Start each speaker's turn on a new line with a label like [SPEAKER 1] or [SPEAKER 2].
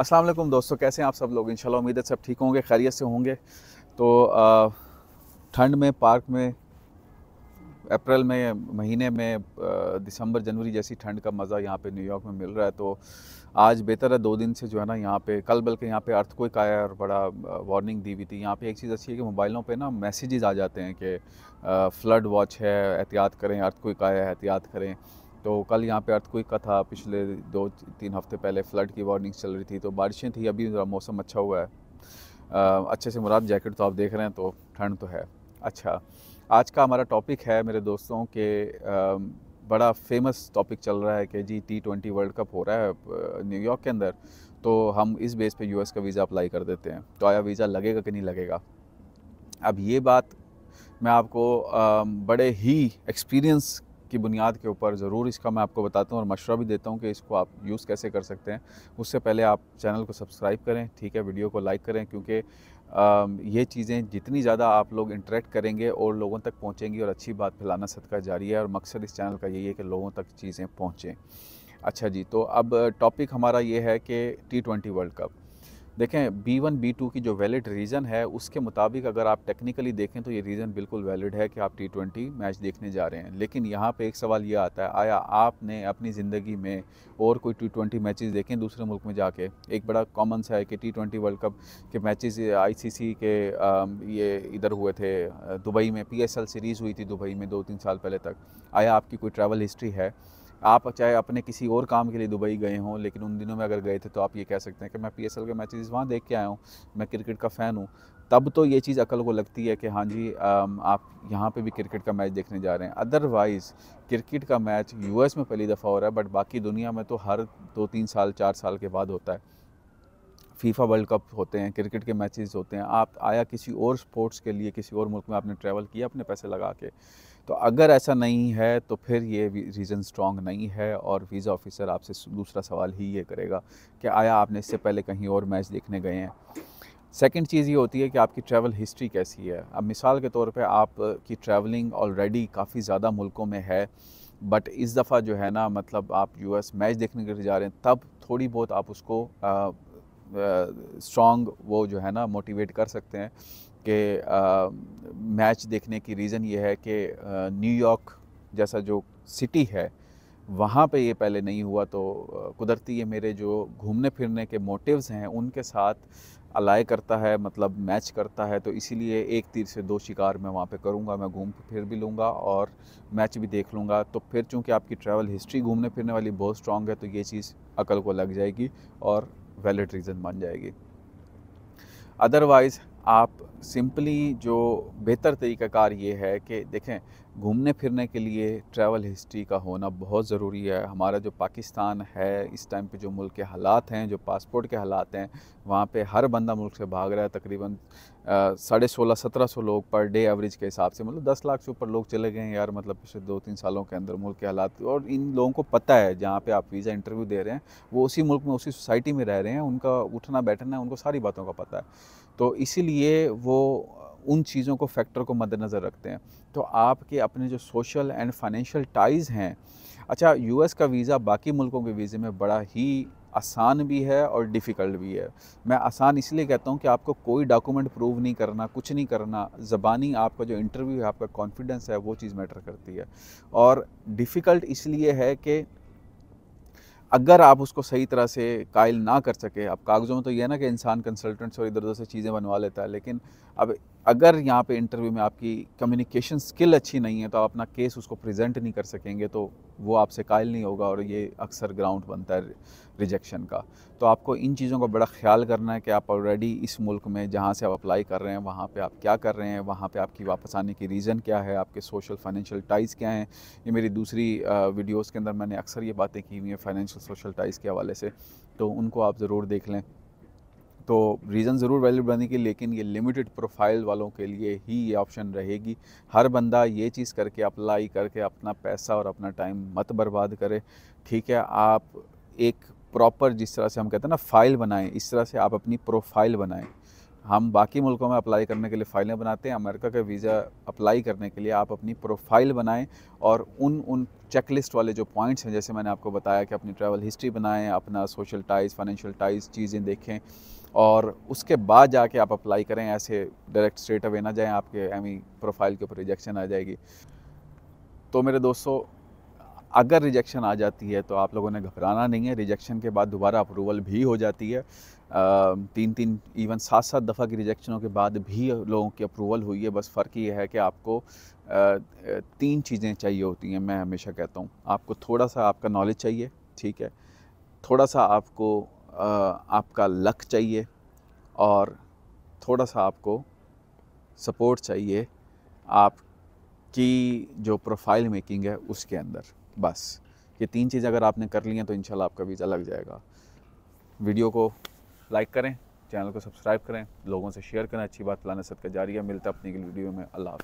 [SPEAKER 1] असलम दोस्तों कैसे हैं आप सब लोग इंशाल्लाह उम्मीद है सब ठीक होंगे खैरियत से होंगे तो ठंड में पार्क में अप्रैल में महीने में दिसंबर जनवरी जैसी ठंड का मज़ा यहाँ पे न्यूयॉर्क में मिल रहा है तो आज बेहतर है दो दिन से जो है ना यहाँ पे कल बल्कि यहाँ पे अर्थ कोई आया और बड़ा वार्निंग दी हुई थी यहाँ पे एक चीज़ अच्छी है कि मोबाइलों पे ना मैसेजेस आ जाते हैं कि फ़्लड वॉच है एहतियात करें अर्थ कोई आया एहतियात करें तो कल यहाँ पे अर्थक्विक का था पिछले दो तीन हफ्ते पहले फ्लड की वार्निंग चल रही थी तो बारिशें थी अभी ज़रा मौसम अच्छा हुआ है आ, अच्छे से मुराद जैकेट तो आप देख रहे हैं तो ठंड तो है अच्छा आज का हमारा टॉपिक है मेरे दोस्तों के आ, बड़ा फेमस टॉपिक चल रहा है कि जी टी ट्वेंटी वर्ल्ड कप हो रहा है न्यूयॉर्क के अंदर तो हम इस बेस पे यूएस का वीज़ा अप्लाई कर देते हैं तो आया वीज़ा लगेगा कि नहीं लगेगा अब ये बात मैं आपको बड़े ही एक्सपीरियंस की बुनियाद के ऊपर ज़रूर इसका मैं आपको बताता हूँ और मशवरा भी देता हूँ कि इसको आप यूज़ कैसे कर सकते हैं उससे पहले आप चैनल को सब्सक्राइब करें ठीक है वीडियो को लाइक करें क्योंकि ये चीज़ें जितनी ज़्यादा आप लोग इंटरेक्ट करेंगे और लोगों तक पहुँचेंगी और अच्छी बात फैलाना सदका जारी है और मकसद इस चैनल का यही है कि लोगों तक चीज़ें पहुँचें अच्छा जी तो अब टॉपिक हमारा ये है कि टी ट्वेंटी वर्ल्ड कप देखें बी वन बी टू की जो वैलिड रीज़न है उसके मुताबिक अगर आप टेक्निकली देखें तो ये रीज़न बिल्कुल वैलिड है कि आप टी ट्वेंटी मैच देखने जा रहे हैं लेकिन यहाँ पे एक सवाल ये आता है आया आपने अपनी ज़िंदगी में और कोई टी ट्वेंटी मैचेस देखें दूसरे मुल्क में जाके एक बड़ा कॉमन सा है कि टी ट्वेंटी वर्ल्ड कप के मैचेस आईसीसी के ये इधर हुए थे दुबई में पी सीरीज़ हुई थी दुबई में दो तीन साल पहले तक आया आपकी कोई ट्रैवल हिस्ट्री है आप चाहे अपने किसी और काम के लिए दुबई गए हों लेकिन उन दिनों में अगर गए थे तो आप ये कह सकते हैं कि मैं पी एस एल के मैचेज़ वहाँ देख के आया हूँ मैं क्रिकेट का फ़ैन हूँ तब तो ये चीज़ अकल को लगती है कि हाँ जी आप यहाँ पे भी क्रिकेट का मैच देखने जा रहे हैं अदरवाइज़ क्रिकेट का मैच यूएस में पहली दफ़ा हो रहा है बट बाकी दुनिया में तो हर दो तीन साल चार साल के बाद होता है फीफा वर्ल्ड कप होते हैं क्रिकेट के मैचेस होते हैं आप आया किसी और स्पोर्ट्स के लिए किसी और मुल्क में आपने ट्रैवल किया अपने पैसे लगा के तो अगर ऐसा नहीं है तो फिर ये रीज़न स्ट्रॉन्ग नहीं है और वीज़ा ऑफिसर आपसे दूसरा सवाल ही ये करेगा कि आया आपने इससे पहले कहीं और मैच देखने गए हैं सेकेंड चीज़ ये होती है कि आपकी ट्रैवल हिस्ट्री कैसी है अब मिसाल के तौर पर आपकी ट्रैवलिंग ऑलरेडी काफ़ी ज़्यादा मुल्कों में है बट इस दफ़ा जो है ना मतलब आप यूएस मैच देखने के लिए जा रहे हैं तब थोड़ी बहुत आप उसको स्ट्रॉन्ग वो जो है ना मोटिवेट कर सकते हैं कि मैच देखने की रीज़न ये है कि न्यूयॉर्क जैसा जो सिटी है वहाँ पे ये पहले नहीं हुआ तो कुदरती ये मेरे जो घूमने फिरने के मोटिव्स हैं उनके साथ अलाय करता है मतलब मैच करता है तो इसीलिए एक तीर से दो शिकार मैं वहाँ पे करूँगा मैं घूम फिर भी लूँगा और मैच भी देख लूँगा तो फिर चूँकि आपकी ट्रैवल हिस्ट्री घूमने फिरने वाली बहुत स्ट्रॉन्ग है तो ये चीज़ अकल को लग जाएगी और वैलिड रीज़न बन जाएगी अदरवाइज़ आप सिंपली जो बेहतर तरीक़ाकार ये है कि देखें घूमने फिरने के लिए ट्रैवल हिस्ट्री का होना बहुत ज़रूरी है हमारा जो पाकिस्तान है इस टाइम पे जो मुल्क के हालात हैं जो पासपोर्ट के हालात हैं वहाँ पे हर बंदा मुल्क से भाग रहा है तकरीबन साढ़े सोलह सत्रह सौ लोग पर डे एवरेज के हिसाब से मतलब दस लाख से ऊपर लोग चले गए यार मतलब पिछले दो तीन सालों के अंदर मुल्क के हालात और इन लोगों को पता है जहाँ पर आप वीज़ा इंटरव्यू दे रहे हैं वो उसी मुल्क में उसी सोसाइटी में रह रहे हैं उनका उठना बैठना है उनको सारी बातों का पता है तो इसीलिए वो उन चीज़ों को फैक्टर को मद्देनज़र रखते हैं तो आपके अपने जो सोशल एंड फाइनेंशियल टाइज़ हैं अच्छा यूएस का वीज़ा बाकी मुल्कों के वीज़े में बड़ा ही आसान भी है और डिफ़िकल्ट भी है मैं आसान इसलिए कहता हूँ कि आपको कोई डॉक्यूमेंट प्रूव नहीं करना कुछ नहीं करना ज़बानी आपका जो इंटरव्यू है आपका कॉन्फिडेंस है वो चीज़ मैटर करती है और डिफ़िकल्ट इसलिए है कि अगर आप उसको सही तरह से कायल ना कर सके आप कागज़ों में तो यह ना कि इंसान कंसल्टेंट्स और इधर उधर से चीज़ें बनवा लेता है लेकिन अब अगर यहाँ पे इंटरव्यू में आपकी कम्युनिकेशन स्किल अच्छी नहीं है तो आप अपना केस उसको प्रेजेंट नहीं कर सकेंगे तो वो आपसे कायल नहीं होगा और ये अक्सर ग्राउंड बनता है रिजेक्शन का तो आपको इन चीज़ों का बड़ा ख्याल करना है कि आप ऑलरेडी इस मुल्क में जहाँ से आप अप्लाई कर रहे हैं वहाँ पे आप क्या कर रहे हैं वहाँ पे आपकी वापस आने की रीज़न क्या है आपके सोशल फाइनेंशियल टाइज़ क्या हैं ये मेरी दूसरी वीडियोज़ के अंदर मैंने अक्सर ये बातें की हुई हैं फाइनेंशियल सोशल टाइज़ के हवाले से तो उनको आप ज़रूर देख लें तो रीज़न ज़रूर वैलिड बनेगी लेकिन ये लिमिटेड प्रोफाइल वालों के लिए ही ये ऑप्शन रहेगी हर बंदा ये चीज़ करके अप्लाई करके अपना पैसा और अपना टाइम मत बर्बाद करे ठीक है आप एक प्रॉपर जिस तरह से हम कहते हैं ना फाइल बनाएं इस तरह से आप अपनी प्रोफाइल बनाएं हम बाकी मुल्कों में अप्लाई करने के लिए फाइलें बनाते हैं अमेरिका के वीज़ा अप्लाई करने के लिए आप अपनी प्रोफाइल बनाएं और उन उन चेकलिस्ट वाले जो पॉइंट्स हैं जैसे मैंने आपको बताया कि अपनी ट्रैवल हिस्ट्री बनाएं अपना सोशल टाइज फाइनेंशियल टाइज चीज़ें देखें और उसके बाद जाके आप अप्लाई करें ऐसे डायरेक्ट स्ट्रेट अवे ना जाएँ आपके एम प्रोफाइल के ऊपर रिजेक्शन आ जाएगी तो मेरे दोस्तों अगर रिजेक्शन आ जाती है तो आप लोगों ने घबराना नहीं है रिजेक्शन के बाद दोबारा अप्रूवल भी हो जाती है तीन तीन इवन सात सात दफ़ा की रिजेक्शनों के बाद भी लोगों की अप्रूवल हुई है बस फ़र्क ये है कि आपको तीन चीज़ें चाहिए होती हैं मैं हमेशा कहता हूँ आपको थोड़ा सा आपका नॉलेज चाहिए ठीक है थोड़ा सा आपको आपका लक चाहिए और थोड़ा सा आपको सपोर्ट चाहिए आपकी जो प्रोफाइल मेकिंग है उसके अंदर बस ये तीन चीज़ अगर आपने कर ली हैं तो इन आपका वीज़ा लग जाएगा वीडियो को लाइक करें चैनल को सब्सक्राइब करें लोगों से शेयर करें अच्छी बात फलाना सद का जारी है मिलता है अपनी वीडियो में अल्लाह